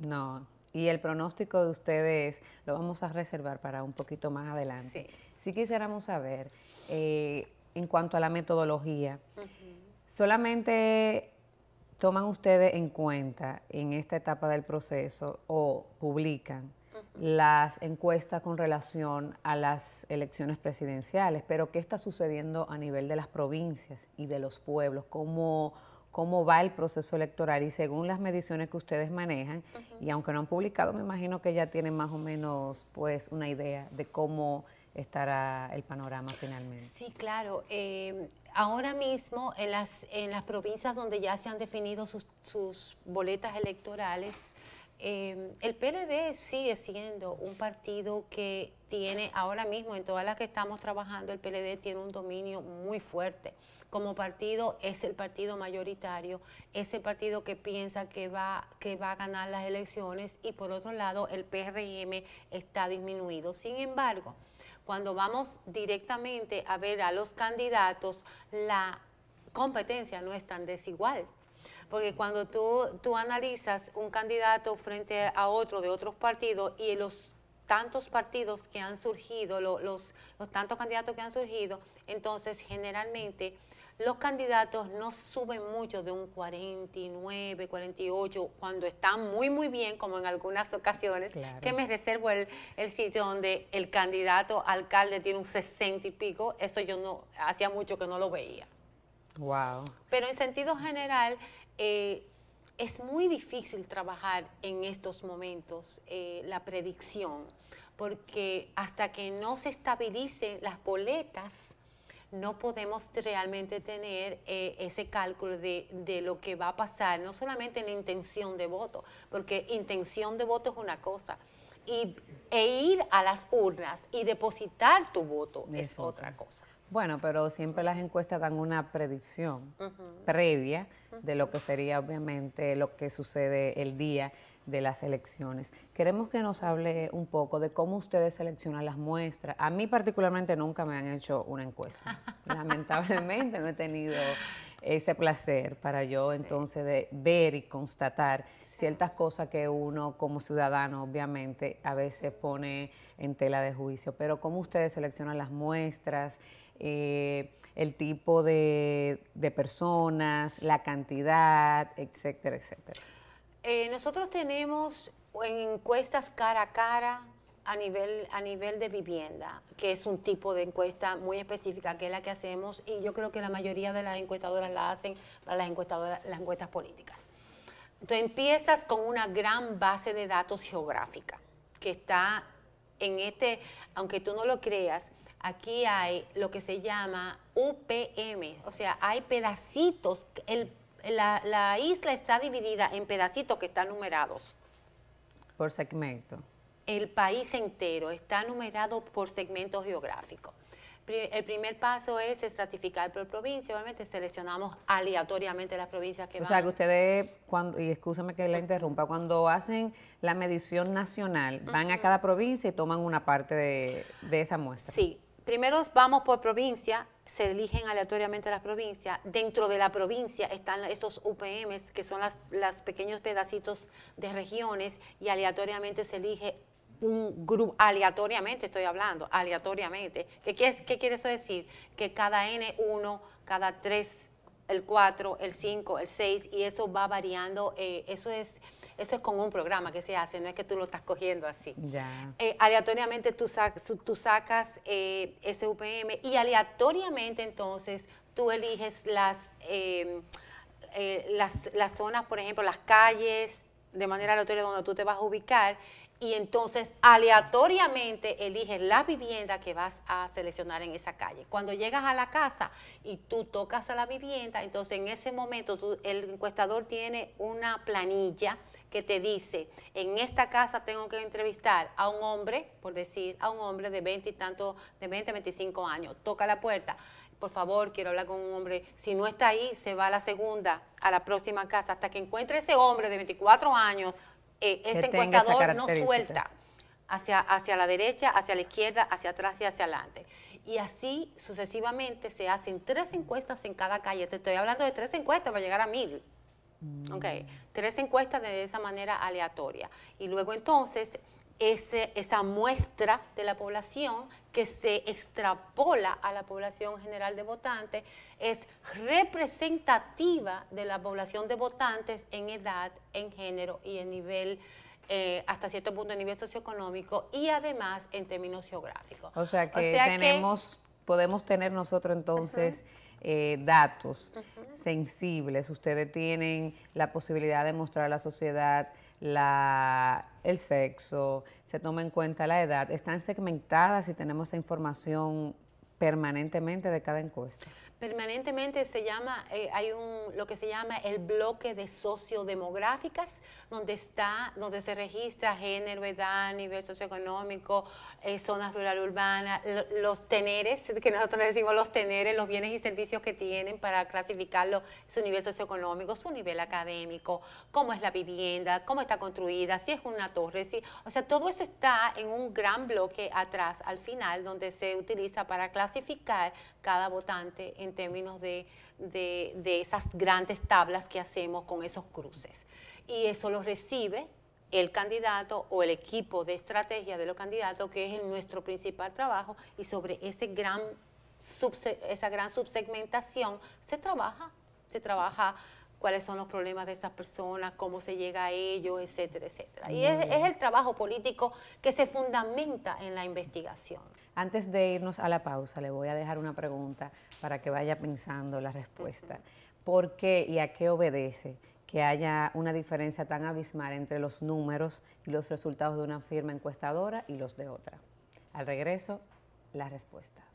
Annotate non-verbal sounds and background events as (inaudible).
No, y el pronóstico de ustedes lo vamos a reservar para un poquito más adelante. Sí, sí quisiéramos saber, eh, en cuanto a la metodología, solamente toman ustedes en cuenta en esta etapa del proceso o publican las encuestas con relación a las elecciones presidenciales, pero ¿qué está sucediendo a nivel de las provincias y de los pueblos? ¿Cómo, cómo va el proceso electoral y según las mediciones que ustedes manejan, y aunque no han publicado, me imagino que ya tienen más o menos pues una idea de cómo estará el panorama finalmente. Sí, claro. Em, ahora mismo en las, en las provincias donde ya se han definido sus, sus boletas electorales, Em, el PLD sigue siendo un partido que tiene ahora mismo, en todas las que estamos trabajando, el PLD tiene un dominio muy fuerte. Como partido es el partido mayoritario, es el partido que piensa que va, que va a ganar las elecciones y por otro lado el PRM está disminuido. Sin embargo, cuando vamos directamente a ver a los candidatos, la competencia no es tan desigual. Porque cuando tú, analizas un candidato frente a otro de otros partidos y los tantos partidos que han surgido, los, tantos candidatos que han surgido, entonces generalmente los candidatos no suben mucho de un 49, 48, cuando están muy, muy bien, como en algunas ocasiones, que me reservo el, el, sitio donde el candidato alcalde tiene un 60 y pico, eso yo no, hacía mucho que no lo veía. Wow. Pero en sentido general, eh, es muy difícil trabajar en estos momentos eh, la predicción, porque hasta que no se estabilicen las boletas, no podemos realmente tener eh, ese cálculo de, lo que va a pasar, no solamente en la intención de voto, porque intención de voto es una cosa, y, e ir a las urnas y depositar tu voto es, otra cosa. Bueno, pero siempre las encuestas dan una predicción previa de lo que sería obviamente lo que sucede el día de las elecciones. Queremos que nos hable un poco de cómo ustedes seleccionan las muestras. A mí particularmente nunca me han hecho una encuesta. (laughs) Lamentablemente no he tenido ese placer para yo entonces de ver y constatar ciertas cosas que uno como ciudadano obviamente a veces pone en tela de juicio. Pero cómo ustedes seleccionan las muestras, eh, el tipo de, personas, la cantidad, etcétera, etcétera? Eh, nosotros tenemos encuestas cara a cara a nivel, a nivel de vivienda, que es un tipo de encuesta muy específica, que es la que hacemos, y yo creo que la mayoría de las encuestadoras la hacen para las, encuestadoras, las encuestas políticas. Tú empiezas con una gran base de datos geográfica, que está en este, aunque tú no lo creas, aquí hay lo que se llama UPM, o sea, hay pedacitos, la, isla está dividida en pedacitos que están numerados. Por segmento. El país entero está numerado por segmento geográfico. El primer paso es estratificar por provincia, obviamente seleccionamos aleatoriamente las provincias que o van. O sea, que ustedes, cuando, y escúchame que la interrumpa, cuando hacen la medición nacional, van a cada provincia y toman una parte de esa muestra. Sí, primero vamos por provincia, se eligen aleatoriamente las provincias. Dentro de la provincia están esos UPMs, que son los pequeños pedacitos de regiones, y aleatoriamente se elige un grupo, aleatoriamente estoy hablando, aleatoriamente. ¿Qué, ¿Qué quiere eso decir? Que cada N1, cada 3, el 4, el 5, el 6, y eso va variando, eh, eso es eso es con un programa que se hace, no es que tú lo estás cogiendo así. Ya. Eh, aleatoriamente tú, tú sacas ese eh, UPM y aleatoriamente entonces tú eliges em, eh, las, las, zonas, por ejemplo, las calles de manera aleatoria donde tú te vas a ubicar y entonces aleatoriamente eliges la vivienda que vas a seleccionar en esa calle. Cuando llegas a la casa y tú tocas a la vivienda, entonces en ese momento el encuestador tiene una planilla que te dice, en esta casa tengo que entrevistar a un hombre, por decir, a un hombre de 20 y tanto, de 20 a 25 años, toca la puerta, por favor, quiero hablar con un hombre. Si no está ahí, se va a la segunda, a la próxima casa, hasta que encuentre ese hombre de 24 años, eh, ese encuestador no suelta hacia, hacia la derecha, hacia la izquierda, hacia atrás y hacia adelante. Y así sucesivamente se hacen tres encuestas en cada calle. Te estoy hablando de tres encuestas para llegar a mil. Mm. Okay. Tres encuestas de esa manera aleatoria. Y luego entonces esa muestra de la población que se extrapola a la población general de votantes es representativa de la población de votantes en edad, en género y en nivel eh, hasta cierto punto en nivel socioeconómico y además en términos geográficos. O sea que tenemos podemos tener nosotros entonces eh, datos sensibles. Ustedes tienen la posibilidad de mostrar a la sociedad la, el sexo, se toma en cuenta la edad, están segmentadas y tenemos esa información permanentemente de cada encuesta? Permanentemente se llama, eh, hay un, lo que se llama el bloque de sociodemográficas, donde está, donde se registra género, edad, nivel socioeconómico, eh, zonas rural urbana, los teneres, que nosotros decimos los teneres, los bienes y servicios que tienen para clasificarlo, su nivel socioeconómico, su nivel académico, cómo es la vivienda, cómo está construida, si es una torre, si, o sea, todo eso está en un gran bloque atrás, al final, donde se utiliza para clasificar clasificar cada votante en términos de, esas grandes tablas que hacemos con esos cruces. Y eso lo recibe el candidato o el equipo de estrategia de los candidatos, que es nuestro principal trabajo, y sobre ese gran, esa gran subsegmentación se trabaja, se trabaja cuáles son los problemas de esas personas, cómo se llega a ellos, etcétera, etcétera. Y es, el trabajo político que se fundamenta en la investigación. Antes de irnos a la pausa, le voy a dejar una pregunta para que vaya pensando la respuesta. ¿Por qué y a qué obedece que haya una diferencia tan abismal entre los números y los resultados de una firma encuestadora y los de otra? Al regreso, la respuesta.